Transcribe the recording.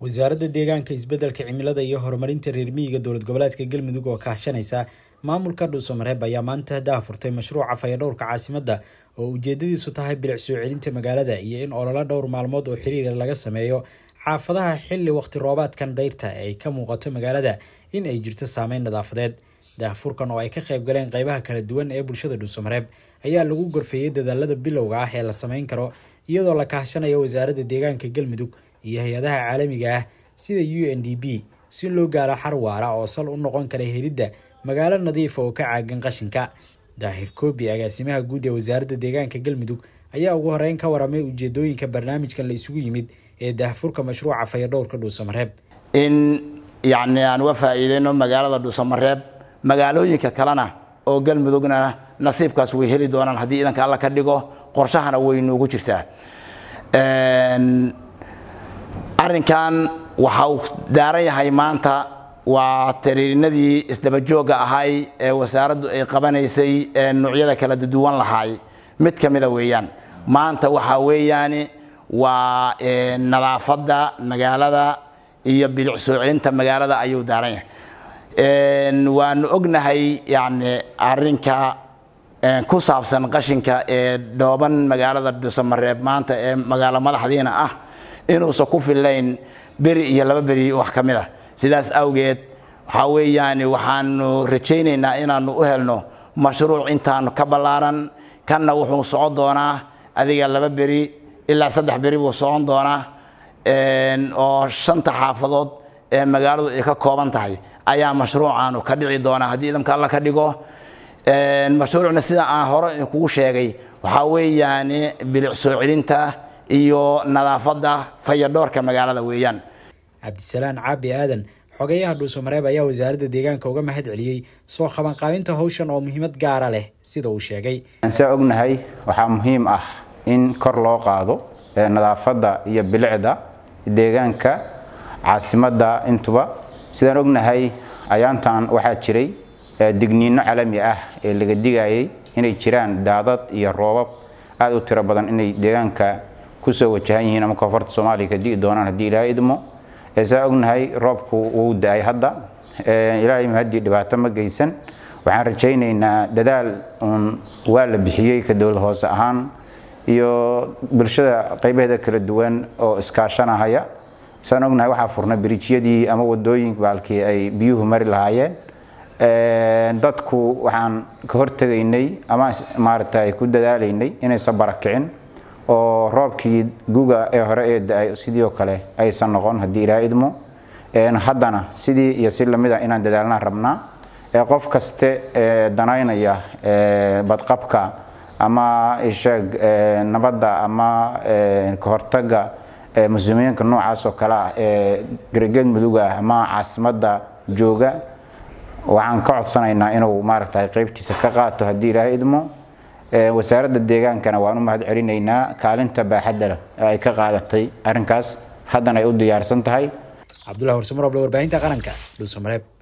wasaaradda deegaanka isbeddelka cimilada iyo horumarinta reermiyiga dowlad goboleedka galmudug oo kaashanaysa maamulka dhuusamareeb ayaa maanta hadaha furtay mashruuca fayadhowrka caasimadda oo ujeedadiisu tahay bilic soo celinta magaalada iyo in ololo dhowr maalmood oo xiriira laga sameeyo xaafadaha xilli wakhti roobaadkan dayrta ee ay ka muuqato magaalada in ay jirto saameyn nadaafadeed daahfurkan oo ay ka qayb galeen qeybaha kala duwan ee bulshada dhuusamareeb ayaa lagu gorfeeyey dadaalada bilowga ah ee la sameyn karo iyadoo la kaashanaya wasaaradda deegaanka galmudug iyo hay-adaha caalamiga ah sida u n d b si loo gaaro xar waara oo sal u noqon kara helidda magaalo nadiifa ah oo ka caagan qashinka daahir koobi agaasimaha guud ee wasaaradda deegaanka galmudug ayaa ugu horeyn ka waramay ujeedooyinka barnaamijkan la isugu yimid ee daahfurka mashruuca fayadhowrka dhuusamareeb in yacni aan uga faa'iideyno magaalada dhuusamareeb magaalooyinka kalena oo galmudugna nasiibkaas way heli doonaan haddii idanka alla ka dhigo qorshahana way noogu jirtaa arrinkan waxa uu daaran yahay maanta waa tiriirinadii isdabajooga ahay ee wasaaraddu ay qabanaysay ee nuucyada kala duwan lahaay mid ka mida weeyaan maanta waxaa weeyaani waa nadaafadda magaalada iyo bilic soo magaalada ayuu daaran yahay waanu ognahay yani arrinka ku saabsan qashinka ee dhooban magaalada dhusamareeb maanta ee magaalo madaxdiina ah inuusan ku filayn beri iyo laba beri wax ka mid ah sidaas awgeed waxaa weeyaani waxaanu rajaynaynaa inaannu u helno mashruuc intaan ka ballaaran kanna wuxuu socon doonaa adiga laba beri ilaa saddex beri buu socon doonaa oo shanta xaafadood ee magaaladu ay ka kooban tahay ayaa mashruucaanu ka dhici doonaa haddii idamka alla ka dhigo mashruucna sida aan hore kugu sheegay waxaa weeyaani bilic celinta iyo nadaafada fayadhoorka magaalada weeyaan cabdisalaan caabi aadan xogeyaha dhuusamareeb ayaa wasaaradda deegaanka uga mahad celiyey soo qabanqaabinta hawshan oo muhiimad gaara ah leh sida uu sheegay saa ognahay waxaa muhiim ah in kor loo qaado eh, nadaafada iyo bilicda deegaanka caasimada intuba sidaan ognahay ayaantan waxaa jiray eh, digniino calami ah ee laga digayay inay jiraan daadad iyo roobab aada u tiro badan inay deegaanka kusoo wajahan yihiin ama koonfurta soomaaliya ka di'i doonaan haddii ilaahay idmo eesaa ognahay roobku wuu da-ay hadda ilaahay haddii dhibaato ma geysan waxaan rajaynaynaa dadaal uun waa la bixiyey ka dowlad hoose ahaan iyo bulshada qaybaheeda kala duwan oo iskaashanahaya saan ognahay waxaa furna biriijyadii ama wadooyinka baalkii ay biyuhu mari lahaayeen dadku waxaan ka hortegaynay ama maaragta ku dadaalaynay inaysan barakicin oo roobkii guga ee hore ee da-ay sidiioo kale aysan noqon haddii ilaa idmo haddana sidii iyo si lamida ah inaan dadaalnaan rabnaa qof kaste danaynaya badqabka ama isheeg nabadda ama kahortaga muslimiinka noocaasoo kale ah ee gargeed muduga ah ama caasimadda jooga waxaan ka codsanaynaa inuu maaragtay qaybtiisa ka qaato haddii ilaaha idmo wasaaradda deegaankana waan u mahad kaalinta baaxadda leh ee ay ka qaadatay arrinkaas haddana ay u diyaarsan tahay cabdulahi horsemar oble warbaahinta qaranka dhulsamareeb